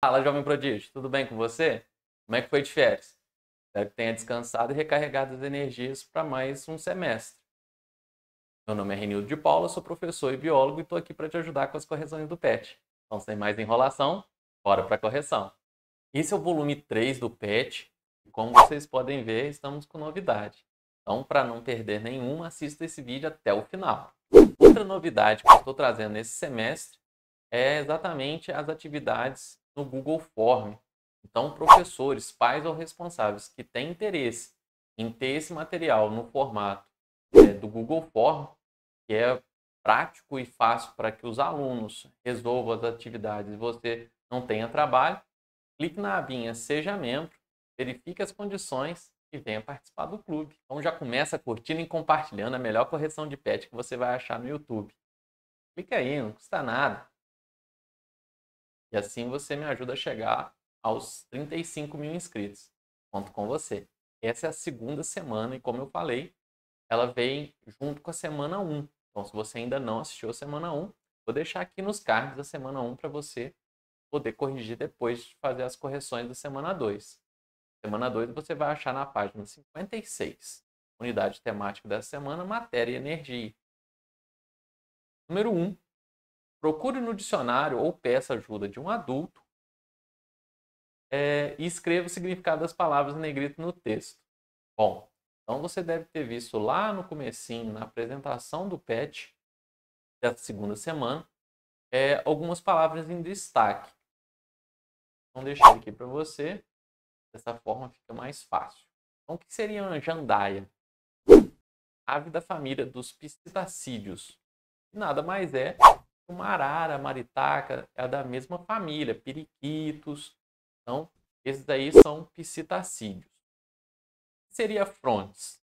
Fala, jovem prodígio, tudo bem com você? Como é que foi de férias? Espero que tenha descansado e recarregado as energias para mais um semestre. Meu nome é Renildo de Paula, sou professor e biólogo e estou aqui para te ajudar com as correções do PET. Então, sem mais enrolação, bora para a correção. Esse é o volume 3 do PET e como vocês podem ver, estamos com novidade. Então, para não perder nenhuma, assista esse vídeo até o final. Outra novidade que eu estou trazendo nesse semestre é exatamente as atividades no Google Form. Então, professores, pais ou responsáveis que têm interesse em ter esse material no formato é, do Google Form, que é prático e fácil para que os alunos resolvam as atividades e você não tenha trabalho, clique na abinha Seja Membro, verifique as condições e venha participar do clube. Então já começa curtindo e compartilhando é a melhor correção de pet que você vai achar no YouTube. Clique aí, não custa nada. E assim você me ajuda a chegar aos 35 mil inscritos. Conto com você. Essa é a segunda semana e, como eu falei, ela vem junto com a semana 1. Então, se você ainda não assistiu a semana 1, vou deixar aqui nos cards da semana 1 para você poder corrigir depois de fazer as correções da semana 2. Semana 2 você vai achar na página 56, unidade temática da semana, matéria e energia. Número 1, um, Procure no dicionário ou peça ajuda de um adulto é, e escreva o significado das palavras em negrito no texto. Bom, então você deve ter visto lá no comecinho, na apresentação do PET, dessa segunda semana, é, algumas palavras em destaque. Então deixei aqui para você. Dessa forma fica mais fácil. Então o que seria uma jandaia? Ave da família dos psitacídeos. Nada mais é uma arara, maritaca, é da mesma família, periquitos. Então, esses daí são psitacídeos. Seria frontes.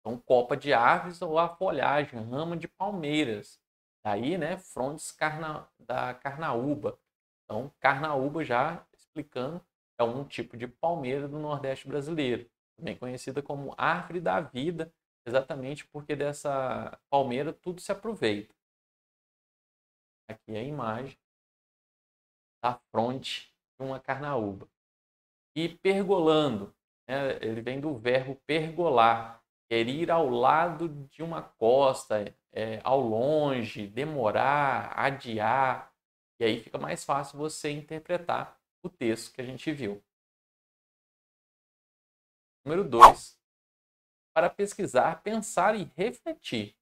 Então, copa de árvores ou a folhagem, rama de palmeiras. Daí, né, frondes carna, da carnaúba. Então, carnaúba já explicando, é um tipo de palmeira do Nordeste brasileiro, também conhecida como árvore da vida, exatamente porque dessa palmeira tudo se aproveita aqui a imagem da fronte de uma carnaúba. E pergolando, né, ele vem do verbo pergolar, quer é ir ao lado de uma costa, é, ao longe, demorar, adiar. E aí fica mais fácil você interpretar o texto que a gente viu. Número 2. Para pesquisar, pensar e refletir.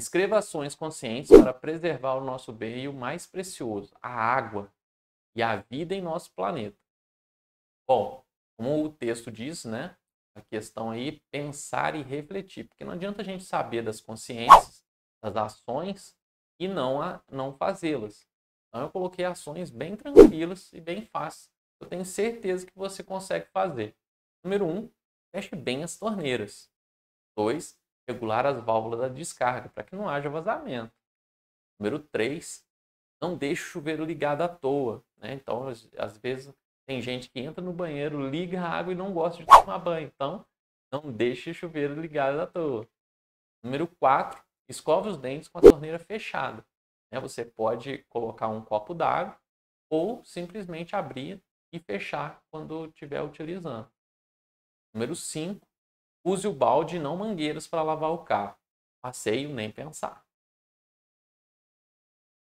Escreva ações conscientes para preservar o nosso bem o mais precioso, a água e a vida em nosso planeta. Bom, como o texto diz, né? A questão aí pensar e refletir, porque não adianta a gente saber das consciências, das ações e não a, não fazê-las. Então eu coloquei ações bem tranquilas e bem fáceis. Eu tenho certeza que você consegue fazer. Número um, feche bem as torneiras. Dois, regular as válvulas da descarga, para que não haja vazamento. Número 3, não deixe o chuveiro ligado à toa. Né? Então, às vezes, tem gente que entra no banheiro, liga a água e não gosta de tomar banho. Então, não deixe o chuveiro ligado à toa. Número 4, escove os dentes com a torneira fechada. Né? Você pode colocar um copo d'água ou simplesmente abrir e fechar quando estiver utilizando. Número 5, Use o balde não mangueiras para lavar o carro. Passeio nem pensar.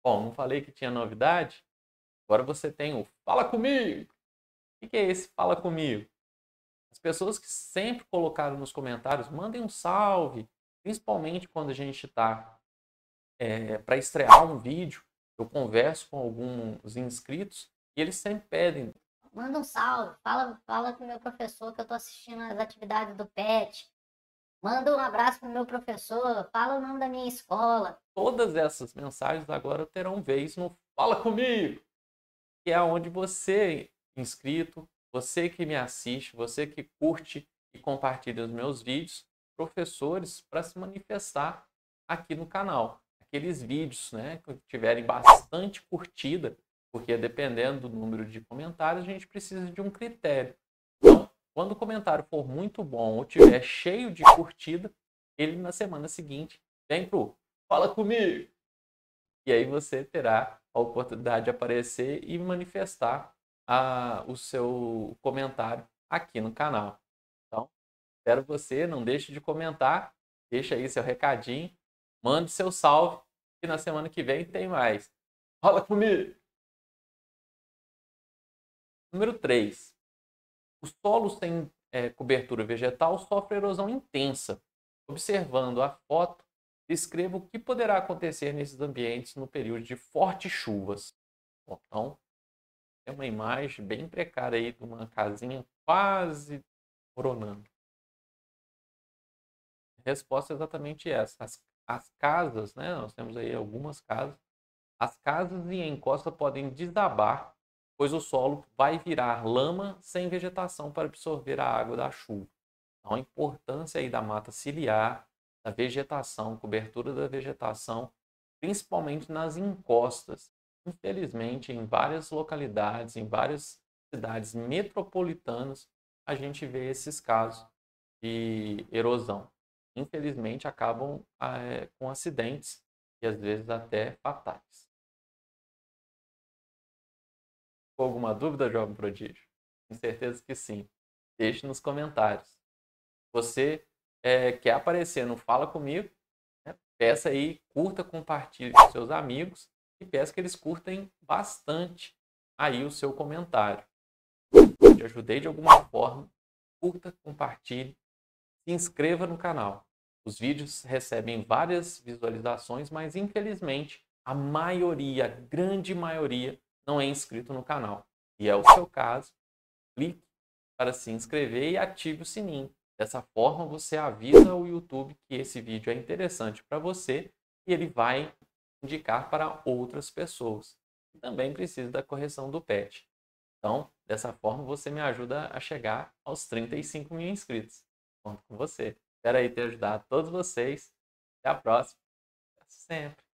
Bom, não falei que tinha novidade? Agora você tem o Fala Comigo! O que é esse Fala Comigo? As pessoas que sempre colocaram nos comentários, mandem um salve, principalmente quando a gente está é, para estrear um vídeo, eu converso com alguns inscritos e eles sempre pedem, manda um salve, fala, fala o meu professor que eu tô assistindo as atividades do PET. Manda um abraço pro meu professor, fala o nome da minha escola. Todas essas mensagens agora terão vez no Fala Comigo, que é onde você, inscrito, você que me assiste, você que curte e compartilha os meus vídeos, professores, para se manifestar aqui no canal. Aqueles vídeos né, que tiverem bastante curtida, porque dependendo do número de comentários, a gente precisa de um critério. Então, quando o comentário for muito bom ou tiver cheio de curtida, ele na semana seguinte vem pro Fala comigo! E aí você terá a oportunidade de aparecer e manifestar a, o seu comentário aqui no canal. Então, espero você, não deixe de comentar, deixa aí seu recadinho, mande seu salve e na semana que vem tem mais. Fala comigo! Número 3. Os solos sem é, cobertura vegetal sofrem erosão intensa. Observando a foto, descreva o que poderá acontecer nesses ambientes no período de fortes chuvas. Bom, então, é uma imagem bem precária aí de uma casinha quase coronando. A resposta é exatamente essa. As, as casas, né? Nós temos aí algumas casas. As casas e a encosta podem desabar pois o solo vai virar lama sem vegetação para absorver a água da chuva. Então, a importância aí da mata ciliar, da vegetação, cobertura da vegetação, principalmente nas encostas. Infelizmente, em várias localidades, em várias cidades metropolitanas, a gente vê esses casos de erosão. Infelizmente, acabam é, com acidentes e às vezes até fatais alguma dúvida, jovem prodígio? Tenho certeza que sim. Deixe nos comentários. Você é, quer aparecer no Fala Comigo, né? peça aí, curta, compartilhe com seus amigos e peça que eles curtem bastante aí o seu comentário. Eu te ajudei de alguma forma, curta, compartilhe, se inscreva no canal. Os vídeos recebem várias visualizações, mas infelizmente a maioria, a grande maioria, não é inscrito no canal e é o seu caso, clique para se inscrever e ative o sininho. Dessa forma, você avisa o YouTube que esse vídeo é interessante para você e ele vai indicar para outras pessoas que também precisam da correção do PET. Então, dessa forma, você me ajuda a chegar aos 35 mil inscritos. Conto com você. Espero aí ter ajudado todos vocês. Até a próxima. Até sempre.